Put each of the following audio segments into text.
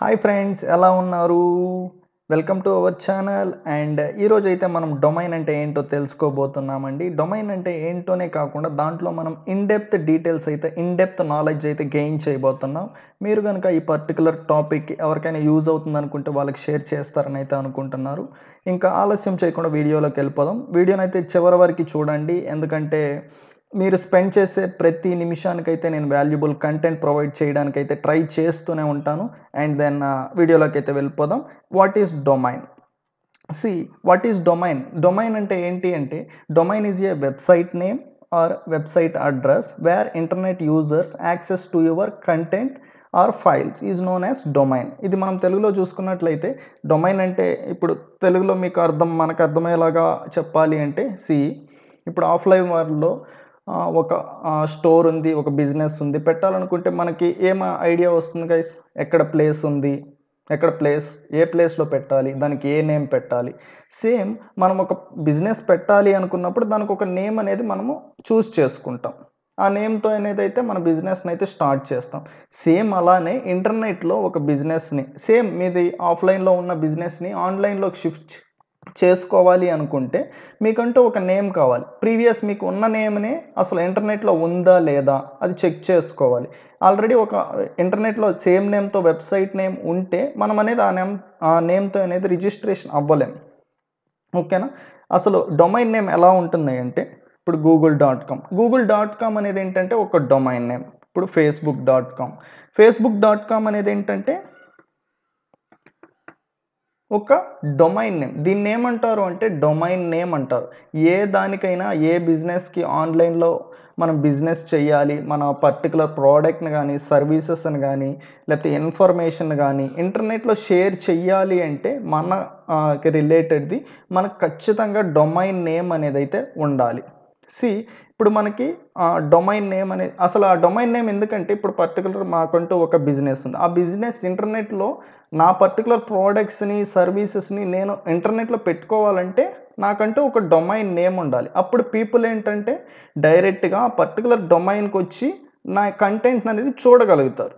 hi friends ఎలా ఉన్నారు welcome to our channel and ఈరోజు అయితే మనం డొమైన్ అంటే ఏంటో తెలుసుకోబోతున్నామండి డొమైన్ అంటే ఏంటోనే కాకుండా దాంట్లో మనం ఇన్డెప్త్ డీటెయిల్స్ అయితే ఇన్డెప్త్ నాలెడ్జ్ అయితే గెయిన్ చేయబోతున్నాం మీరు కనుక ఈ పర్టికులర్ టాపిక్ ఎవరికైనా యూజ్ అవుతుంది అనుకుంటే వాళ్ళకి షేర్ చేస్తారని అయితే అనుకుంటున్నారు ఇంకా ఆలస్యం చేయకుండా వీడియోలోకి వెళ్ళిపోదాం వీడియోనైతే చివరి వరకు చూడండి ఎందుకంటే మీరు స్పెండ్ చేసే ప్రతి నిమిషానికైతే నేను వాల్యుబుల్ కంటెంట్ ప్రొవైడ్ చేయడానికైతే ట్రై చేస్తూనే ఉంటాను అండ్ దెన్ వీడియోలోకి అయితే వెళ్ళిపోదాం what is domain see what is domain domain అంటే ఏంటి అంటే domain is a website name or website address where internet users access to your content or files is known as domain ఇది మనం తెలుగులో చూసుకున్నట్లయితే డొమైన్ అంటే ఇప్పుడు తెలుగులో మీకు అర్థం మనకు అర్థమయ్యేలాగా చెప్పాలి అంటే సి ఇప్పుడు ఆఫ్లైన్ వరల్డ్లో ఒక స్టోర్ ఉంది ఒక బిజినెస్ ఉంది పెట్టాలనుకుంటే మనకి ఏం ఐడియా వస్తుంది గైస్ ఎక్కడ ప్లేస్ ఉంది ఎక్కడ ప్లేస్ ఏ ప్లేస్లో పెట్టాలి దానికి ఏ నేమ్ పెట్టాలి సేమ్ మనం ఒక బిజినెస్ పెట్టాలి అనుకున్నప్పుడు దానికి ఒక నేమ్ అనేది మనము చూస్ చేసుకుంటాం ఆ నేమ్తో అనేది అయితే మన బిజినెస్ని అయితే స్టార్ట్ చేస్తాం సేమ్ అలానే ఇంటర్నెట్లో ఒక బిజినెస్ని సేమ్ మీది ఆఫ్లైన్లో ఉన్న బిజినెస్ని ఆన్లైన్లోకి షిఫ్ట్ చేసుకోవాలి అనుకుంటే మీకంటూ ఒక నేమ్ కావాలి ప్రీవియస్ మీకు ఉన్న నేమ్నే అసలు ఇంటర్నెట్లో ఉందా లేదా అది చెక్ చేసుకోవాలి ఆల్రెడీ ఒక ఇంటర్నెట్లో సేమ్ నేమ్తో వెబ్సైట్ నేమ్ ఉంటే మనం అనేది ఆ నేమ్ ఆ నేమ్తో అనేది రిజిస్ట్రేషన్ అవ్వలేము ఓకేనా అసలు డొమైన్ నేమ్ ఎలా ఉంటుంది అంటే ఇప్పుడు Google dot com Google dot com అనేది ఏంటంటే ఒక డొమైన్ నేమ్ ఇప్పుడు Facebook dot com Facebook dot com అనేది ఏంటంటే ఒక డొమైన్ నేమ్ దీన్ని ఏమంటారు అంటే డొమైన్ నేమ్ అంటారు ఏ దానికైనా ఏ బిజినెస్కి ఆన్లైన్లో మనం బిజినెస్ చేయాలి మన పర్టికులర్ ప్రోడక్ట్ని కానీ సర్వీసెస్ని కానీ లేకపోతే ఇన్ఫర్మేషన్ కానీ ఇంటర్నెట్లో షేర్ చెయ్యాలి అంటే మనకి రిలేటెడ్ది మనకు ఖచ్చితంగా డొమైన్ నేమ్ అనేది అయితే ఉండాలి సి ఇప్పుడు మనకి డొమైన్ నేమ్ అనేది అసలు ఆ డొమైన్ నేమ్ ఎందుకంటే ఇప్పుడు పర్టికులర్ మాకంటూ ఒక బిజినెస్ ఉంది ఆ బిజినెస్ ఇంటర్నెట్లో నా పర్టికులర్ ప్రోడక్ట్స్ని సర్వీసెస్ని నేను ఇంటర్నెట్లో పెట్టుకోవాలంటే నాకంటూ ఒక డొమైన్ నేమ్ ఉండాలి అప్పుడు పీపుల్ ఏంటంటే డైరెక్ట్గా ఆ పర్టికులర్ డొమైన్కి వచ్చి నా కంటెంట్ అనేది చూడగలుగుతారు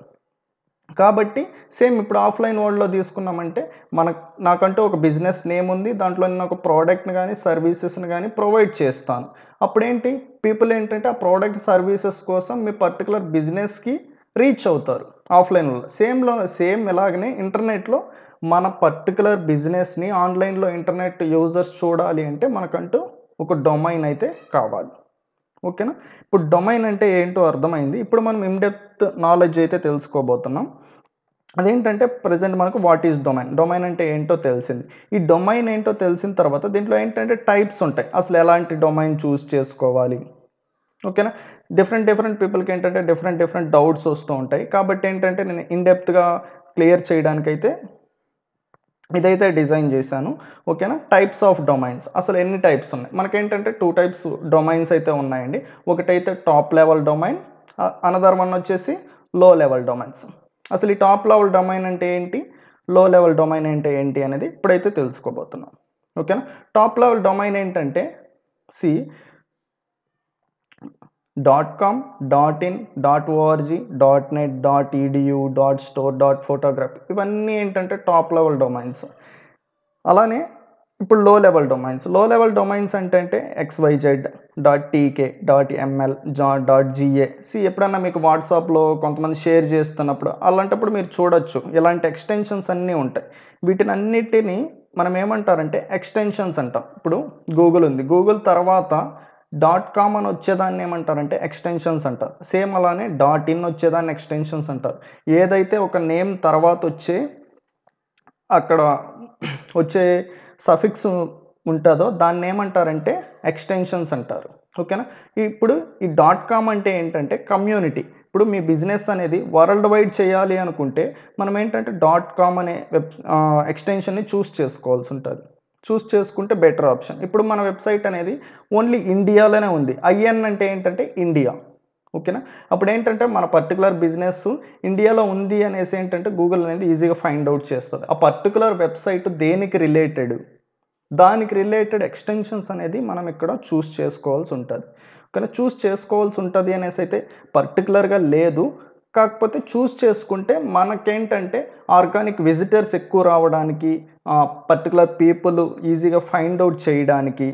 కాబట్టి సేమ్ ఇప్పుడు ఆఫ్లైన్ వరల్డ్లో తీసుకున్నామంటే మన నాకంటూ ఒక బిజినెస్ నేమ్ ఉంది దాంట్లో నేను ఒక ప్రోడక్ట్ని కానీ సర్వీసెస్ని కానీ ప్రొవైడ్ చేస్తాను అప్పుడేంటి పీపుల్ ఏంటంటే ఆ ప్రోడక్ట్ సర్వీసెస్ కోసం మీ పర్టికులర్ బిజినెస్కి రీచ్ అవుతారు ఆఫ్లైన్లో సేమ్లో సేమ్ ఇలాగనే ఇంటర్నెట్లో మన పర్టికులర్ బిజినెస్ని ఆన్లైన్లో ఇంటర్నెట్ యూజర్స్ చూడాలి అంటే మనకంటూ ఒక డొమైన్ అయితే కావాలి ఓకేనా ఇప్పుడు డొమైన్ అంటే ఏంటో అర్థమైంది ఇప్పుడు మనం ఇన్డెప్త్ డెప్త్ నాలెడ్జ్ అయితే తెలుసుకోబోతున్నాం అదేంటంటే ప్రజెంట్ మనకు వాట్ ఈజ్ డొమైన్ డొమైన్ అంటే ఏంటో తెలిసింది ఈ డొమైన్ ఏంటో తెలిసిన తర్వాత దీంట్లో ఏంటంటే టైప్స్ ఉంటాయి అసలు ఎలాంటి డొమైన్ చూస్ చేసుకోవాలి ఓకేనా డిఫరెంట్ డిఫరెంట్ పీపుల్కి ఏంటంటే డిఫరెంట్ డిఫరెంట్ డౌట్స్ వస్తూ ఉంటాయి కాబట్టి ఏంటంటే నేను ఇన్డెప్త్గా క్లియర్ చేయడానికైతే ఇదైతే డిజైన్ చేశాను ఓకేనా టైప్స్ ఆఫ్ డొమైన్స్ అసలు ఎన్ని టైప్స్ ఉన్నాయి మనకేంటంటే టూ టైప్స్ డొమైన్స్ అయితే ఉన్నాయండి ఒకటైతే top level domain another one వచ్చేసి లో లెవెల్ డొమైన్స్ అసలు ఈ టాప్ లెవెల్ డొమైన్ అంటే ఏంటి లో లెవెల్ డొమైన్ అంటే ఏంటి అనేది ఇప్పుడైతే తెలుసుకోబోతున్నాం ఓకేనా టాప్ లెవెల్ డొమైన్ ఏంటంటే see dot com dot in dot ORG dot net dot EDU dot store dot photography ఇవన్నీ ఏంటంటే టాప్ లెవెల్ డొమైన్స్ అలానే ఇప్పుడు low level domains low level domains అంటే అంటే XYZ dot TK dot ML జా dot GA see ఎప్పుడన్నా మీకు వాట్సాప్లో కొంతమంది షేర్ చేస్తున్నప్పుడు అలాంటప్పుడు మీరు చూడొచ్చు ఇలాంటి ఎక్స్టెన్షన్స్ అన్నీ ఉంటాయి వీటిని అన్నిటినీ మనం ఏమంటారంటే ఎక్స్టెన్షన్స్ అంటాం ఇప్పుడు గూగుల్ ఉంది గూగుల్ తర్వాత డాట్ కామ్ అని వచ్చేదాన్ని ఏమంటారంటే ఎక్స్టెన్షన్స్ అంటారు సేమ్ అలానే డాట్ ఇన్ వచ్చేదాన్ని ఎక్స్టెన్షన్స్ అంటారు ఏదైతే ఒక నేమ్ తర్వాత వచ్చే అక్కడ వచ్చే సఫిక్స్ ఉంటుందో దాన్ని ఏమంటారంటే ఎక్స్టెన్షన్స్ అంటారు ఓకేనా ఇప్పుడు ఈ డాట్ కామ్ అంటే ఏంటంటే కమ్యూనిటీ ఇప్పుడు మీ బిజినెస్ అనేది వరల్డ్ వైడ్ చేయాలి అనుకుంటే మనం ఏంటంటే డాట్ కామ్ అనే వెబ్ ఎక్స్టెన్షన్ని చూస్ చేసుకోవాల్సి ఉంటుంది చూస్ చేసుకుంటే బెటర్ ఆప్షన్ ఇప్పుడు మన వెబ్సైట్ అనేది ఓన్లీ ఇండియాలోనే ఉంది ఐఎన్ అంటే ఏంటంటే ఇండియా ఓకేనా అప్పుడు ఏంటంటే మన పర్టికులర్ బిజినెస్ ఇండియాలో ఉంది అనేసి ఏంటంటే గూగుల్ అనేది ఈజీగా ఫైండ్ అవుట్ చేస్తుంది ఆ పర్టికులర్ వెబ్సైట్ దేనికి రిలేటెడ్ దానికి రిలేటెడ్ ఎక్స్టెన్షన్స్ అనేది మనం ఇక్కడ చూస్ చేసుకోవాల్సి ఉంటుంది కానీ చూస్ చేసుకోవాల్సి ఉంటుంది అనేసి అయితే పర్టికులర్గా లేదు కాకపోతే చూస్ చేసుకుంటే మనకేంటంటే ఆర్గానిక్ విజిటర్స్ ఎక్కువ రావడానికి పర్టికులర్ పీపుల్ ఈజీగా ఫైండ్ అవుట్ చేయడానికి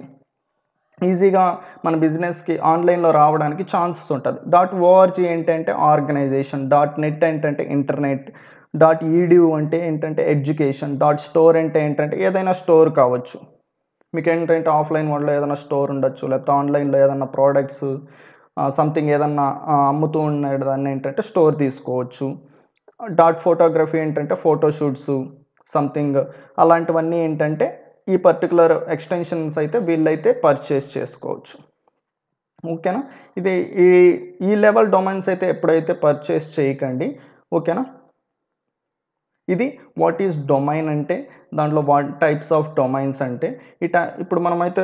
ఈజీగా మన బిజినెస్కి ఆన్లైన్లో రావడానికి ఛాన్సెస్ ఉంటుంది డాట్ ఓఆర్జీ ఏంటంటే ఆర్గనైజేషన్ డాట్ నెట్ ఏంటంటే ఇంటర్నెట్ డాట్ ఈడియూ అంటే ఏంటంటే ఎడ్యుకేషన్ డాట్ స్టోర్ అంటే ఏంటంటే ఏదైనా స్టోర్ కావచ్చు మీకు ఏంటంటే ఆఫ్లైన్ మోడ్లో ఏదైనా స్టోర్ ఉండొచ్చు లేకపోతే ఆన్లైన్లో ఏదైనా ప్రోడక్ట్స్ సంథింగ్ ఏదన్నా అమ్ముతూ ఉండే దాన్ని ఏంటంటే స్టోర్ తీసుకోవచ్చు డాట్ ఫోటోగ్రఫీ ఏంటంటే ఫోటోషూట్స్ సంథింగ్ అలాంటివన్నీ ఏంటంటే ఈ పర్టికులర్ ఎక్స్టెన్షన్స్ అయితే వీళ్ళైతే పర్చేస్ చేసుకోవచ్చు ఓకేనా ఇది ఈ ఈ లెవెల్ డొమైన్స్ అయితే ఎప్పుడైతే పర్చేస్ చేయకండి ఓకేనా ఇది వాట్ ఈజ్ డొమైన్ అంటే దాంట్లో వాట్ టైప్స్ ఆఫ్ డొమైన్స్ అంటే ఇట ఇప్పుడు మనమైతే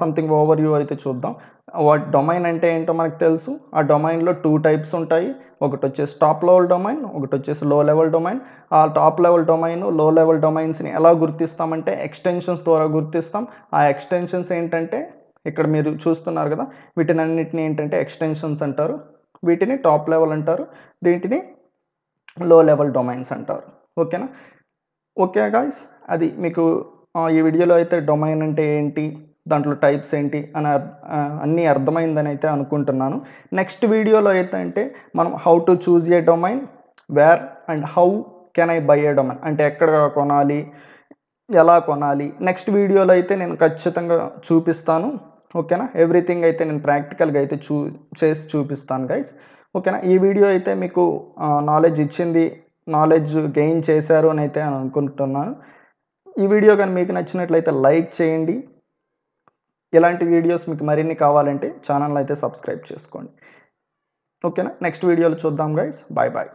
సంథింగ్ ఓవర్ వ్యూ అయితే చూద్దాం వాట్ డొమైన్ అంటే ఏంటో మనకు తెలుసు ఆ డొమైన్లో టూ టైప్స్ ఉంటాయి ఒకటి వచ్చేసి టాప్ లెవెల్ డొమైన్ ఒకటి వచ్చేసి లో లెవెల్ డొమైన్ ఆ top level domain low level డొమైన్స్ని ఎలా గుర్తిస్తామంటే ఎక్స్టెన్షన్స్ ద్వారా గుర్తిస్తాం ఆ ఎక్స్టెన్షన్స్ ఏంటంటే ఇక్కడ మీరు చూస్తున్నారు కదా వీటిని అన్నింటినీ ఏంటంటే ఎక్స్టెన్షన్స్ అంటారు వీటిని టాప్ లెవెల్ అంటారు దీంటిని లో లెవెల్ డొమైన్స్ అంటారు ఓకేనా ఓకే గాయస్ అది మీకు ఈ వీడియోలో అయితే డొమైన్ అంటే ఏంటి దాంట్లో టైప్స్ ఏంటి అని అన్నీ అర్థమైందని అయితే అనుకుంటున్నాను నెక్స్ట్ వీడియోలో అయితే అంటే మనం how to choose a domain where and how can I buy a domain అంటే ఎక్కడ కొనాలి ఎలా కొనాలి నెక్స్ట్ వీడియోలో అయితే నేను ఖచ్చితంగా చూపిస్తాను ఓకేనా ఎవ్రీథింగ్ అయితే నేను ప్రాక్టికల్గా అయితే చూ చేసి చూపిస్తాను గైస్ ఓకేనా ఈ వీడియో అయితే మీకు నాలెడ్జ్ ఇచ్చింది నాలెడ్జ్ గెయిన్ చేశారు అని అయితే అనుకుంటున్నాను ఈ వీడియో కానీ మీకు నచ్చినట్లయితే లైక్ చేయండి ఇలాంటి వీడియోస్ మీకు మరిన్ని కావాలంటే ఛానల్ అయితే సబ్స్క్రైబ్ చేసుకోండి ఓకేనా నెక్స్ట్ వీడియోలో చూద్దాం గైస్ బాయ్ బాయ్